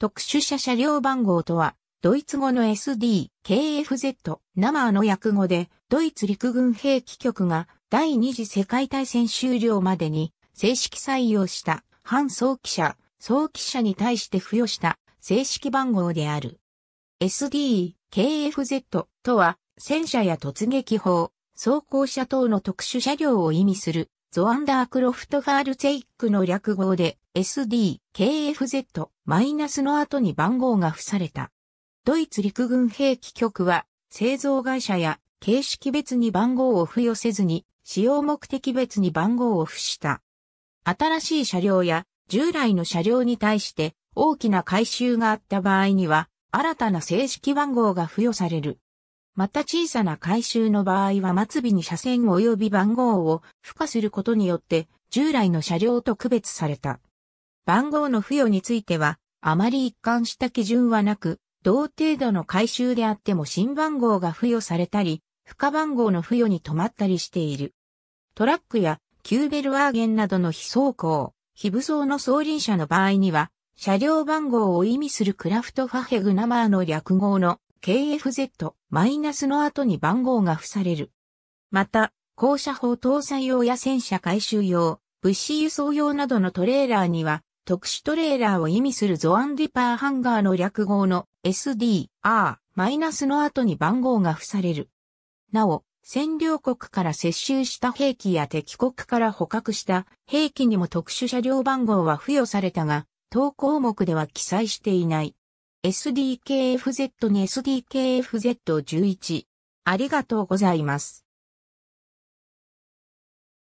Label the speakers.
Speaker 1: 特殊車車両番号とは、ドイツ語の SD、KFZ、ーの訳語で、ドイツ陸軍兵器局が第二次世界大戦終了までに正式採用した反早期車、早期車に対して付与した正式番号である。SD、KFZ とは、戦車や突撃砲、装甲車等の特殊車両を意味する、ゾアンダー・クロフトファールツェイックの略語で、SD、KFZ、マイナスの後に番号が付された。ドイツ陸軍兵器局は、製造会社や形式別に番号を付与せずに、使用目的別に番号を付した。新しい車両や従来の車両に対して大きな改修があった場合には、新たな正式番号が付与される。また小さな改修の場合は末尾に車線及び番号を付加することによって従来の車両と区別された。番号の付与については、あまり一貫した基準はなく、同程度の回収であっても新番号が付与されたり、付加番号の付与に止まったりしている。トラックやキューベルワーゲンなどの非走行、非武装の送輪車の場合には、車両番号を意味するクラフトファヘグナマーの略号の KFZ- の後に番号が付される。また、高車砲搭載用や戦車回収用、物資輸送用などのトレーラーには、特殊トレーラーを意味するゾアンディパーハンガーの略号の SDR マイナスの後に番号が付される。なお、占領国から接収した兵器や敵国から捕獲した兵器にも特殊車両番号は付与されたが、当項目では記載していない。SDKFZ に SDKFZ11。
Speaker 2: ありがとうございます。